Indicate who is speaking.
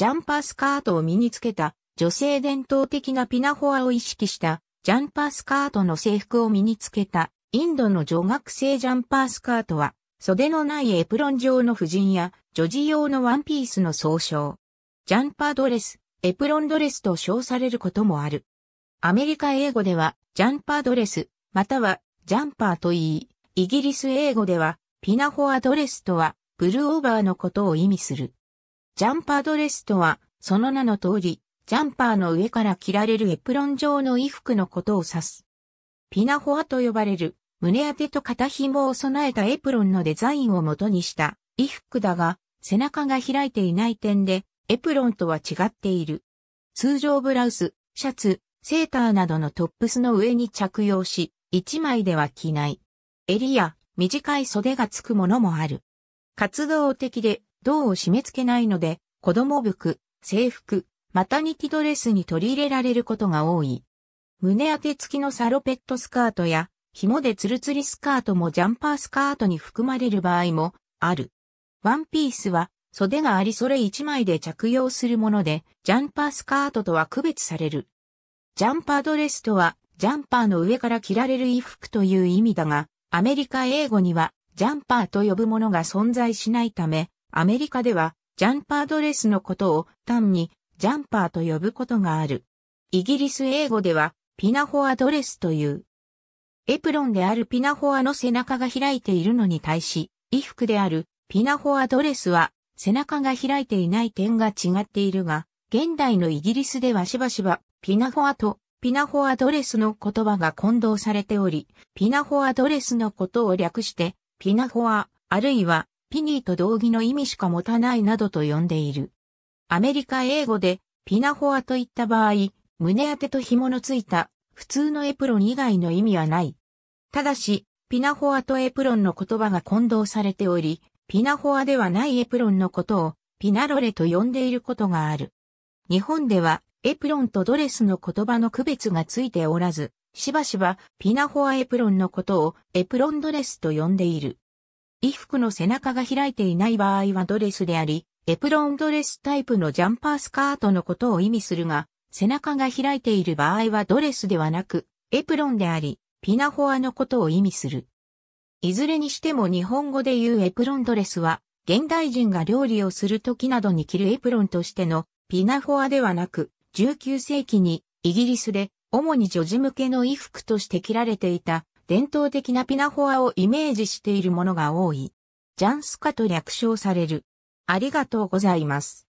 Speaker 1: ジャンパースカートを身につけた、女性伝統的なピナホアを意識した、ジャンパースカートの制服を身につけた、インドの女学生ジャンパースカートは、袖のないエプロン状の婦人や、女児用のワンピースの総称。ジャンパードレス、エプロンドレスと称されることもある。アメリカ英語では、ジャンパードレス、または、ジャンパーと言い、イギリス英語では、ピナホアドレスとは、ブルーオーバーのことを意味する。ジャンパードレスとは、その名の通り、ジャンパーの上から着られるエプロン状の衣服のことを指す。ピナホアと呼ばれる、胸当てと肩紐を備えたエプロンのデザインを元にした衣服だが、背中が開いていない点で、エプロンとは違っている。通常ブラウス、シャツ、セーターなどのトップスの上に着用し、1枚では着ない。襟や短い袖がつくものもある。活動的で胴を締め付けないので、子供服、制服、マタニティドレスに取り入れられることが多い。胸当て付きのサロペットスカートや、紐でツルツリスカートもジャンパースカートに含まれる場合もある。ワンピースは袖がありそれ1枚で着用するもので、ジャンパースカートとは区別される。ジャンパードレスとは、ジャンパーの上から着られる衣服という意味だが、アメリカ英語にはジャンパーと呼ぶものが存在しないため、アメリカでは、ジャンパードレスのことを単にジャンパーと呼ぶことがある。イギリス英語では、ピナホアドレスという。エプロンであるピナホアの背中が開いているのに対し、衣服であるピナホアドレスは背中が開いていない点が違っているが、現代のイギリスではしばしばピナホアとピナホアドレスの言葉が混同されており、ピナホアドレスのことを略してピナホアあるいはピニーと同義の意味しか持たないなどと呼んでいる。アメリカ英語でピナホアといった場合、胸当てと紐のついた普通のエプロン以外の意味はない。ただし、ピナホアとエプロンの言葉が混同されており、ピナホアではないエプロンのことをピナロレと呼んでいることがある。日本ではエプロンとドレスの言葉の区別がついておらず、しばしばピナホアエプロンのことをエプロンドレスと呼んでいる。衣服の背中が開いていない場合はドレスであり、エプロンドレスタイプのジャンパースカートのことを意味するが、背中が開いている場合はドレスではなく、エプロンであり、ピナフォアのことを意味する。いずれにしても日本語で言うエプロンドレスは、現代人が料理をする時などに着るエプロンとしてのピナフォアではなく、19世紀にイギリスで主に女児向けの衣服として着られていた伝統的なピナフォアをイメージしているものが多い。ジャンスカと略称される。ありがとうございます。